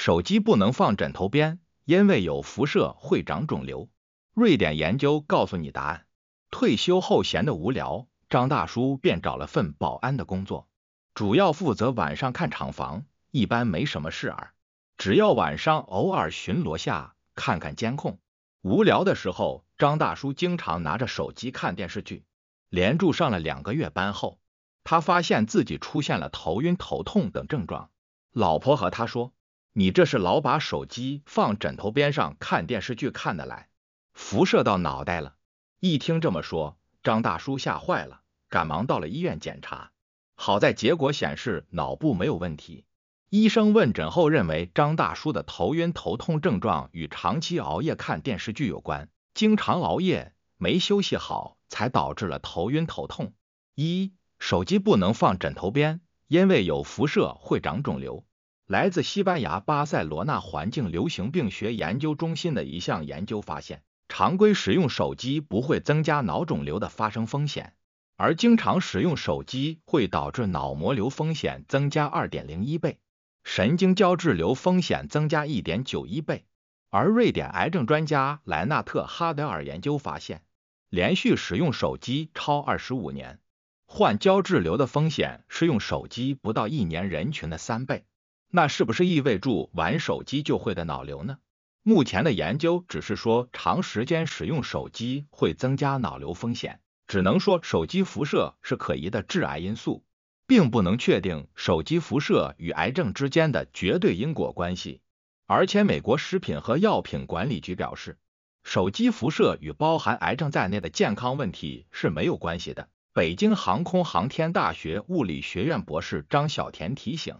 手机不能放枕头边，因为有辐射会长肿瘤。瑞典研究告诉你答案。退休后闲得无聊，张大叔便找了份保安的工作，主要负责晚上看厂房，一般没什么事儿，只要晚上偶尔巡逻下，看看监控。无聊的时候，张大叔经常拿着手机看电视剧。连住上了两个月班后，他发现自己出现了头晕、头痛等症状。老婆和他说。你这是老把手机放枕头边上看电视剧看的来，辐射到脑袋了。一听这么说，张大叔吓坏了，赶忙到了医院检查。好在结果显示脑部没有问题。医生问诊后认为，张大叔的头晕头痛症状与长期熬夜看电视剧有关，经常熬夜没休息好，才导致了头晕头痛。一，手机不能放枕头边，因为有辐射会长肿瘤。来自西班牙巴塞罗那环境流行病学研究中心的一项研究发现，常规使用手机不会增加脑肿瘤的发生风险，而经常使用手机会导致脑膜瘤风险增加二点零一倍，神经胶质瘤风险增加一点九一倍。而瑞典癌症专家莱纳特哈德尔研究发现，连续使用手机超二十五年，患胶质瘤的风险是用手机不到一年人群的三倍。那是不是意味住玩手机就会的脑瘤呢？目前的研究只是说长时间使用手机会增加脑瘤风险，只能说手机辐射是可疑的致癌因素，并不能确定手机辐射与癌症之间的绝对因果关系。而且美国食品和药品管理局表示，手机辐射与包含癌症在内的健康问题是没有关系的。北京航空航天大学物理学院博士张小田提醒。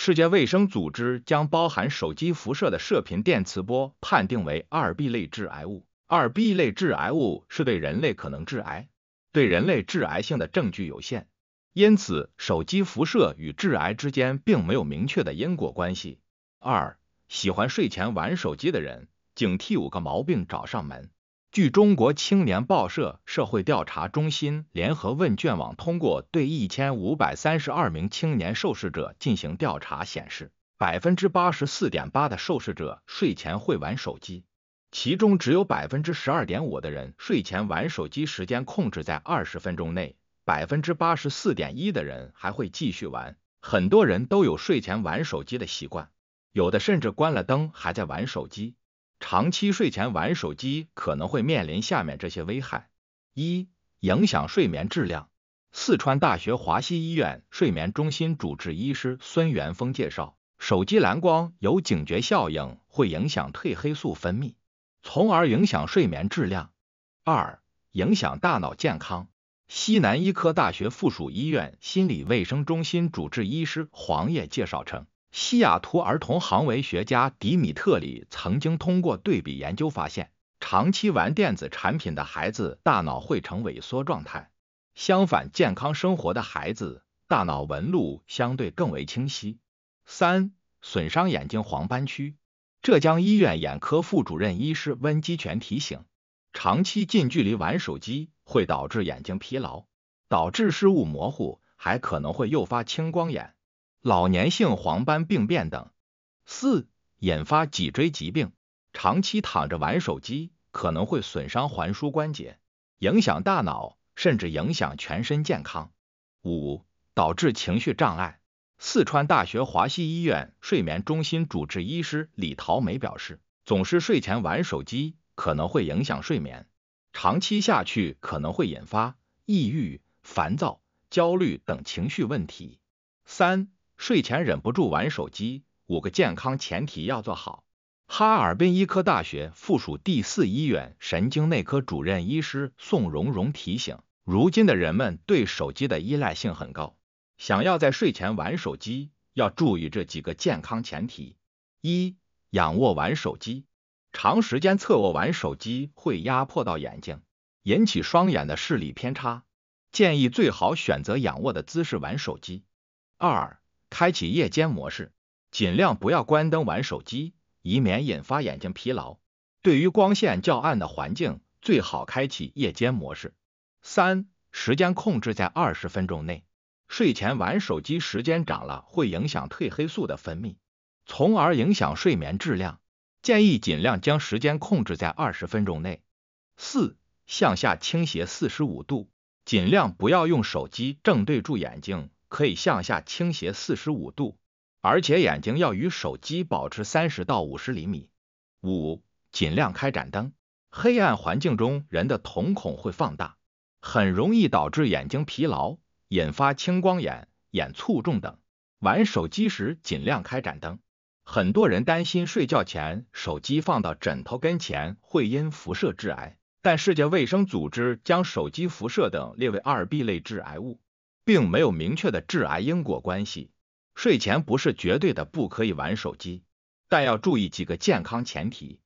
世界卫生组织将包含手机辐射的射频电磁波判定为二 B 类致癌物。二 B 类致癌物是对人类可能致癌，对人类致癌性的证据有限，因此手机辐射与致癌之间并没有明确的因果关系。二，喜欢睡前玩手机的人，警惕五个毛病找上门。据中国青年报社社会调查中心联合问卷网通过对一千五百三十二名青年受试者进行调查显示，百分之八十四点八的受试者睡前会玩手机，其中只有百分之十二点五的人睡前玩手机时间控制在二十分钟内，百分之八十四点一的人还会继续玩。很多人都有睡前玩手机的习惯，有的甚至关了灯还在玩手机。长期睡前玩手机可能会面临下面这些危害：一、影响睡眠质量。四川大学华西医院睡眠中心主治医师孙元峰介绍，手机蓝光有警觉效应，会影响褪黑素分泌，从而影响睡眠质量。二、影响大脑健康。西南医科大学附属医院心理卫生中心主治医师黄烨介绍称。西雅图儿童行为学家迪米特里曾经通过对比研究发现，长期玩电子产品的孩子大脑会呈萎缩状态。相反，健康生活的孩子大脑纹路相对更为清晰。三、损伤眼睛黄斑区。浙江医院眼科副主任医师温基全提醒，长期近距离玩手机会导致眼睛疲劳，导致视物模糊，还可能会诱发青光眼。老年性黄斑病变等。四、引发脊椎疾病。长期躺着玩手机可能会损伤环枢关节，影响大脑，甚至影响全身健康。五、导致情绪障碍。四川大学华西医院睡眠中心主治医师李桃梅表示，总是睡前玩手机可能会影响睡眠，长期下去可能会引发抑郁、烦躁、焦虑等情绪问题。三。睡前忍不住玩手机，五个健康前提要做好。哈尔滨医科大学附属第四医院神经内科主任医师宋荣荣提醒：如今的人们对手机的依赖性很高，想要在睡前玩手机，要注意这几个健康前提。一、仰卧玩手机，长时间侧卧玩手机会压迫到眼睛，引起双眼的视力偏差，建议最好选择仰卧的姿势玩手机。二、开启夜间模式，尽量不要关灯玩手机，以免引发眼睛疲劳。对于光线较暗的环境，最好开启夜间模式。三、时间控制在二十分钟内。睡前玩手机时间长了，会影响褪黑素的分泌，从而影响睡眠质量。建议尽量将时间控制在二十分钟内。四、向下倾斜四十五度，尽量不要用手机正对住眼睛。可以向下倾斜四十五度，而且眼睛要与手机保持三十到五十厘米。五、尽量开盏灯，黑暗环境中人的瞳孔会放大，很容易导致眼睛疲劳，引发青光眼、眼卒重等。玩手机时尽量开盏灯。很多人担心睡觉前手机放到枕头跟前会因辐射致癌，但世界卫生组织将手机辐射等列为二 B 类致癌物。并没有明确的致癌因果关系。睡前不是绝对的不可以玩手机，但要注意几个健康前提。